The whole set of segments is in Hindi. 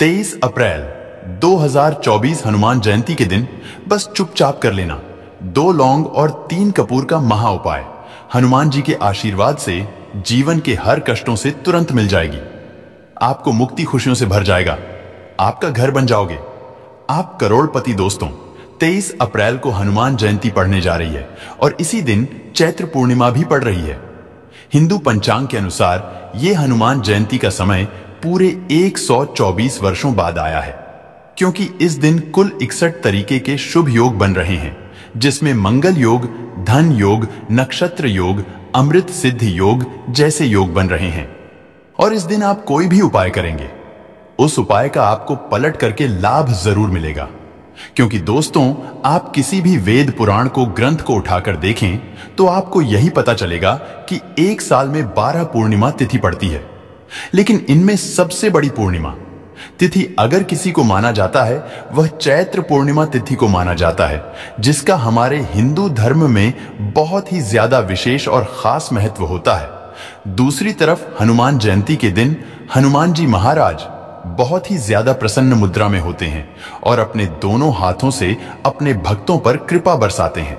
तेईस अप्रैल 2024 हनुमान जयंती के दिन बस चुपचाप कर लेना दो लौंग और तीन कपूर का महा उपाय हनुमान जी के आशीर्वाद से जीवन के हर कष्टों से तुरंत मिल जाएगी आपको मुक्ति खुशियों से भर जाएगा आपका घर बन जाओगे आप करोड़पति दोस्तों 23 अप्रैल को हनुमान जयंती पढ़ने जा रही है और इसी दिन चैत्र पूर्णिमा भी पड़ रही है हिंदू पंचांग के अनुसार ये हनुमान जयंती का समय पूरे 124 वर्षों बाद आया है क्योंकि इस दिन कुल इकसठ तरीके के शुभ योग बन रहे हैं जिसमें मंगल योग धन योग नक्षत्र योग अमृत सिद्ध योग जैसे योग बन रहे हैं और इस दिन आप कोई भी उपाय करेंगे उस उपाय का आपको पलट करके लाभ जरूर मिलेगा क्योंकि दोस्तों आप किसी भी वेद पुराण को ग्रंथ को उठाकर देखें तो आपको यही पता चलेगा कि एक साल में बारह पूर्णिमा तिथि पड़ती है लेकिन इनमें सबसे बड़ी पूर्णिमा तिथि अगर किसी को माना जाता है वह चैत्र पूर्णिमा तिथि को माना जाता है जिसका हमारे हिंदू धर्म में बहुत ही ज्यादा विशेष और खास महत्व होता है दूसरी तरफ हनुमान जयंती के दिन हनुमान जी महाराज बहुत ही ज्यादा प्रसन्न मुद्रा में होते हैं और अपने दोनों हाथों से अपने भक्तों पर कृपा बरसाते हैं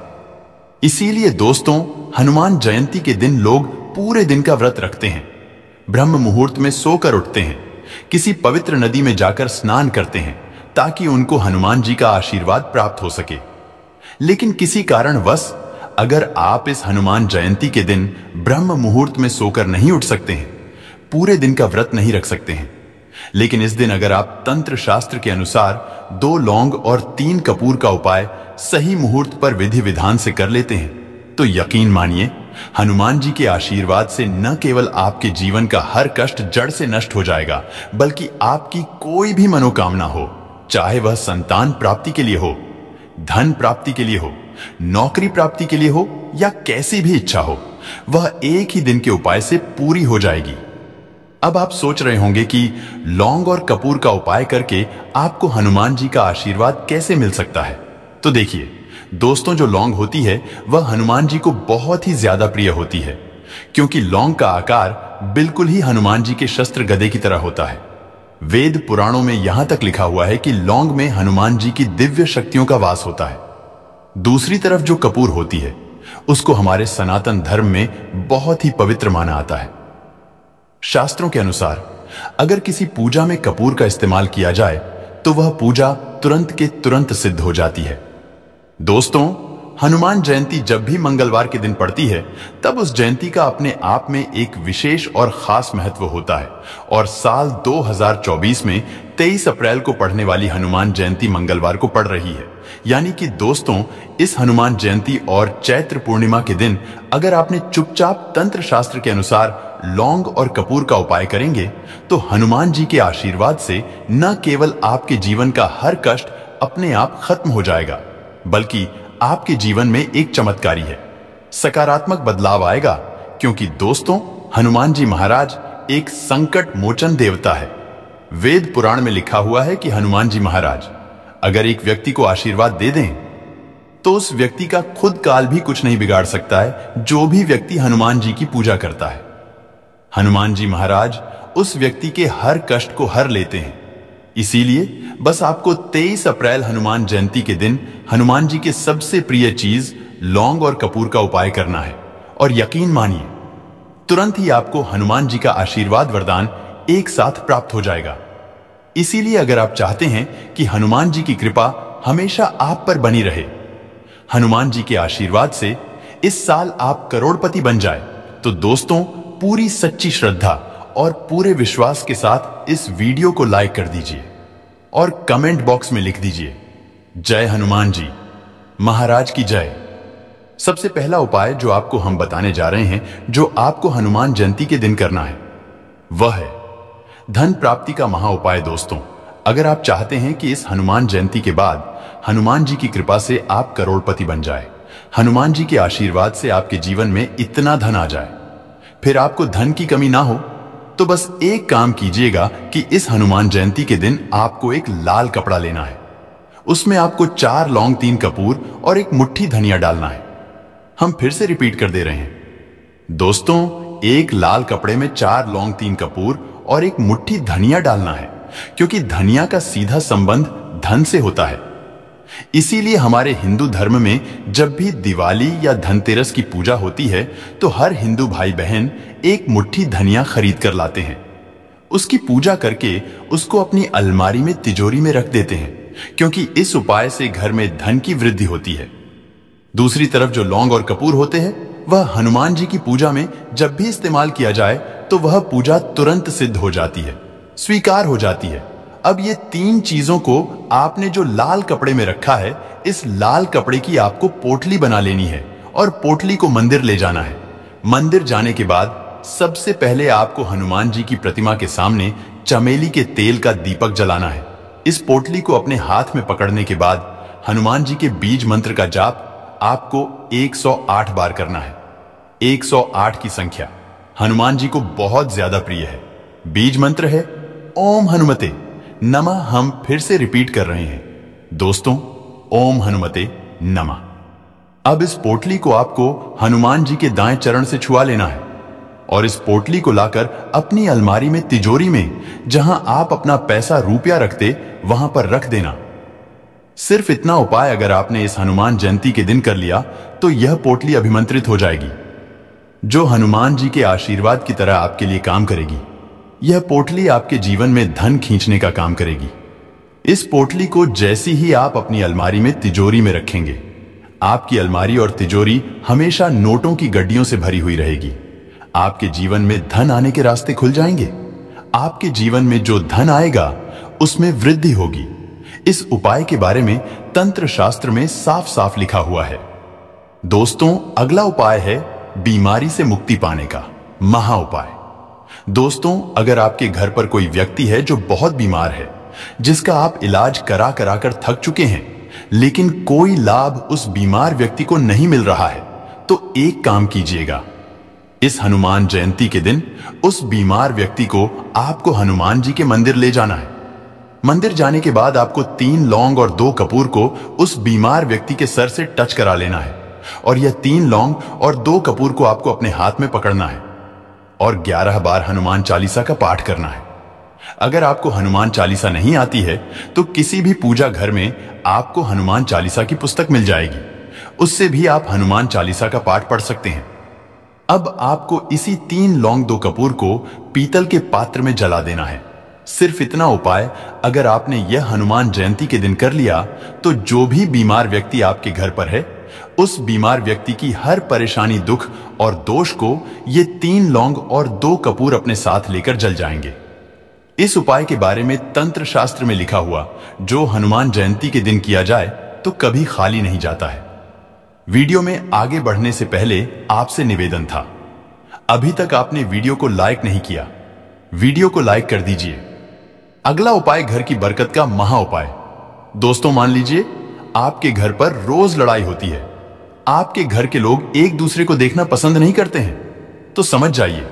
इसीलिए दोस्तों हनुमान जयंती के दिन लोग पूरे दिन का व्रत रखते हैं ब्रह्म मुहूर्त में सोकर उठते हैं किसी पवित्र नदी में जाकर स्नान करते हैं ताकि उनको हनुमान जी का आशीर्वाद प्राप्त हो सके लेकिन किसी कारणवश अगर आप इस हनुमान जयंती के दिन ब्रह्म मुहूर्त में सोकर नहीं उठ सकते हैं पूरे दिन का व्रत नहीं रख सकते हैं लेकिन इस दिन अगर आप तंत्र शास्त्र के अनुसार दो लौंग और तीन कपूर का उपाय सही मुहूर्त पर विधि विधान से कर लेते हैं तो यकीन मानिए हनुमान जी के आशीर्वाद से न केवल आपके जीवन का हर कष्ट जड़ से नष्ट हो जाएगा बल्कि आपकी कोई भी मनोकामना हो चाहे वह संतान प्राप्ति के लिए हो धन प्राप्ति के लिए हो नौकरी प्राप्ति के लिए हो या कैसी भी इच्छा हो वह एक ही दिन के उपाय से पूरी हो जाएगी अब आप सोच रहे होंगे कि लौंग और कपूर का उपाय करके आपको हनुमान जी का आशीर्वाद कैसे मिल सकता है तो देखिए दोस्तों जो लौंग होती है वह हनुमान जी को बहुत ही ज्यादा प्रिय होती है क्योंकि लौंग का आकार बिल्कुल ही हनुमान जी के शस्त्र गदे की तरह होता है वेद पुराणों में यहां तक लिखा हुआ है कि लौंग में हनुमान जी की दिव्य शक्तियों का वास होता है दूसरी तरफ जो कपूर होती है उसको हमारे सनातन धर्म में बहुत ही पवित्र माना आता है शास्त्रों के अनुसार अगर किसी पूजा में कपूर का इस्तेमाल किया जाए तो वह पूजा तुरंत के तुरंत सिद्ध हो जाती है दोस्तों हनुमान जयंती जब भी मंगलवार के दिन पड़ती है तब उस जयंती का अपने आप में एक विशेष और खास महत्व होता है और साल 2024 में 23 अप्रैल को पढ़ने वाली हनुमान जयंती मंगलवार को पड़ रही है यानी कि दोस्तों इस हनुमान जयंती और चैत्र पूर्णिमा के दिन अगर आपने चुपचाप तंत्र शास्त्र के अनुसार लौंग और कपूर का उपाय करेंगे तो हनुमान जी के आशीर्वाद से न केवल आपके जीवन का हर कष्ट अपने आप खत्म हो जाएगा बल्कि आपके जीवन में एक चमत्कारी है सकारात्मक बदलाव आएगा क्योंकि दोस्तों हनुमान जी महाराज एक संकट मोचन देवता है वेद पुराण में लिखा हुआ है कि हनुमान जी महाराज अगर एक व्यक्ति को आशीर्वाद दे दें तो उस व्यक्ति का खुद काल भी कुछ नहीं बिगाड़ सकता है जो भी व्यक्ति हनुमान जी की पूजा करता है हनुमान जी महाराज उस व्यक्ति के हर कष्ट को हर लेते हैं इसीलिए बस आपको 23 अप्रैल हनुमान जयंती के दिन हनुमान जी के सबसे प्रिय चीज लौंग और कपूर का उपाय करना है और यकीन मानिए तुरंत ही आपको हनुमान जी का आशीर्वाद वरदान एक साथ प्राप्त हो जाएगा इसीलिए अगर आप चाहते हैं कि हनुमान जी की कृपा हमेशा आप पर बनी रहे हनुमान जी के आशीर्वाद से इस साल आप करोड़पति बन जाए तो दोस्तों पूरी सच्ची श्रद्धा और पूरे विश्वास के साथ इस वीडियो को लाइक कर दीजिए और कमेंट बॉक्स में लिख दीजिए जय हनुमान जी महाराज की जय सबसे पहला उपाय जो आपको हम बताने जा रहे हैं जो आपको हनुमान जयंती के दिन करना है वह है धन प्राप्ति का महा उपाय दोस्तों अगर आप चाहते हैं कि इस हनुमान जयंती के बाद हनुमान जी की कृपा से आप करोड़पति बन जाए हनुमान जी के आशीर्वाद से आपके जीवन में इतना धन आ जाए फिर आपको धन की कमी ना हो तो बस एक काम कीजिएगा कि इस हनुमान जयंती के दिन आपको एक लाल कपड़ा लेना है उसमें आपको चार लौंग तीन कपूर और एक मुट्ठी धनिया डालना है हम फिर से रिपीट कर दे रहे हैं दोस्तों एक लाल कपड़े में चार लौंग तीन कपूर और एक मुट्ठी धनिया डालना है क्योंकि धनिया का सीधा संबंध धन से होता है इसीलिए हमारे हिंदू धर्म में जब भी दिवाली या धनतेरस की पूजा होती है तो हर हिंदू भाई बहन एक मुट्ठी धनिया खरीद कर लाते हैं उसकी पूजा करके उसको अपनी अलमारी में तिजोरी में रख देते हैं क्योंकि इस उपाय से घर में धन की वृद्धि होती है दूसरी तरफ जो लौंग और कपूर होते हैं वह हनुमान जी की पूजा में जब भी इस्तेमाल किया जाए तो वह पूजा तुरंत सिद्ध हो जाती है स्वीकार हो जाती है अब ये तीन चीजों को आपने जो लाल कपड़े में रखा है इस लाल कपड़े की आपको पोटली बना लेनी है और पोटली को मंदिर ले जाना है मंदिर जाने के बाद सबसे पहले आपको हनुमान जी की प्रतिमा के सामने चमेली के तेल का दीपक जलाना है इस पोटली को अपने हाथ में पकड़ने के बाद हनुमान जी के बीज मंत्र का जाप आपको 108 बार करना है 108 की संख्या हनुमान जी को बहुत ज्यादा प्रिय है बीज मंत्र है ओम हनुमते नमा हम फिर से रिपीट कर रहे हैं दोस्तों ओम हनुमते नमा अब इस पोटली को आपको हनुमान जी के दाएं चरण से छुआ लेना है और इस पोटली को लाकर अपनी अलमारी में तिजोरी में जहां आप अपना पैसा रुपया रखते वहां पर रख देना सिर्फ इतना उपाय अगर आपने इस हनुमान जयंती के दिन कर लिया तो यह पोटली अभिमंत्रित हो जाएगी जो हनुमान जी के आशीर्वाद की तरह आपके लिए काम करेगी यह पोटली आपके जीवन में धन खींचने का काम करेगी इस पोटली को जैसी ही आप अपनी अलमारी में तिजोरी में रखेंगे आपकी अलमारी और तिजोरी हमेशा नोटों की गड्डियों से भरी हुई रहेगी आपके जीवन में धन आने के रास्ते खुल जाएंगे आपके जीवन में जो धन आएगा उसमें वृद्धि होगी इस उपाय के बारे में तंत्र शास्त्र में साफ साफ लिखा हुआ है दोस्तों अगला उपाय है बीमारी से मुक्ति पाने का महा उपाय दोस्तों अगर आपके घर पर कोई व्यक्ति है जो बहुत बीमार है जिसका आप इलाज करा करा कर थक चुके हैं लेकिन कोई लाभ उस बीमार व्यक्ति को नहीं मिल रहा है तो एक काम कीजिएगा इस हनुमान जयंती के दिन उस बीमार व्यक्ति को आपको हनुमान जी के मंदिर ले जाना है मंदिर जाने के बाद आपको तीन लौंग और दो कपूर को उस बीमार व्यक्ति के सर से टच करा लेना है और यह तीन लौंग और दो कपूर को आपको अपने हाथ में पकड़ना है और 11 बार हनुमान चालीसा का पाठ करना है अगर आपको हनुमान चालीसा नहीं आती है तो किसी भी पूजा घर में आपको हनुमान चालीसा की पुस्तक मिल जाएगी उससे भी आप हनुमान चालीसा का पाठ पढ़ सकते हैं अब आपको इसी तीन लौंग दो कपूर को पीतल के पात्र में जला देना है सिर्फ इतना उपाय अगर आपने यह हनुमान जयंती के दिन कर लिया तो जो भी बीमार व्यक्ति आपके घर पर है उस बीमार व्यक्ति की हर परेशानी दुख और दोष को ये तीन लौंग और दो कपूर अपने साथ लेकर जल जाएंगे इस उपाय के बारे में तंत्र शास्त्र में लिखा हुआ जो हनुमान जयंती के दिन किया जाए तो कभी खाली नहीं जाता है वीडियो में आगे बढ़ने से पहले आपसे निवेदन था अभी तक आपने वीडियो को लाइक नहीं किया वीडियो को लाइक कर दीजिए अगला उपाय घर की बरकत का महा उपाय दोस्तों मान लीजिए आपके घर पर रोज लड़ाई होती है आपके घर के लोग एक दूसरे को देखना पसंद नहीं करते हैं तो समझ जाइए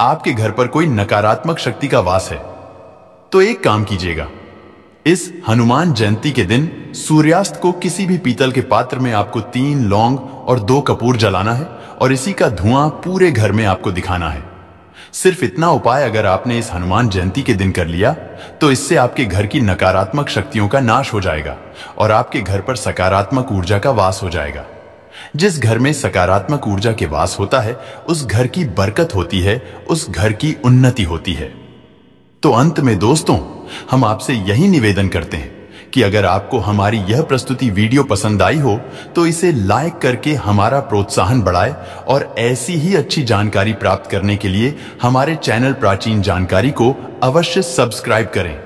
आपके घर पर कोई नकारात्मक शक्ति का वास है तो एक काम कीजिएगा इस हनुमान जयंती के दिन सूर्यास्त को किसी भी पीतल के पात्र में आपको तीन लौंग और दो कपूर जलाना है और इसी का धुआं पूरे घर में आपको दिखाना है सिर्फ इतना उपाय अगर आपने इस हनुमान जयंती के दिन कर लिया तो इससे आपके घर की नकारात्मक शक्तियों का नाश हो जाएगा और आपके घर पर सकारात्मक ऊर्जा का वास हो जाएगा जिस घर में सकारात्मक ऊर्जा के वास होता है उस घर की बरकत होती है उस घर की उन्नति होती है तो अंत में दोस्तों हम आपसे यही निवेदन करते हैं कि अगर आपको हमारी यह प्रस्तुति वीडियो पसंद आई हो तो इसे लाइक करके हमारा प्रोत्साहन बढ़ाए और ऐसी ही अच्छी जानकारी प्राप्त करने के लिए हमारे चैनल प्राचीन जानकारी को अवश्य सब्सक्राइब करें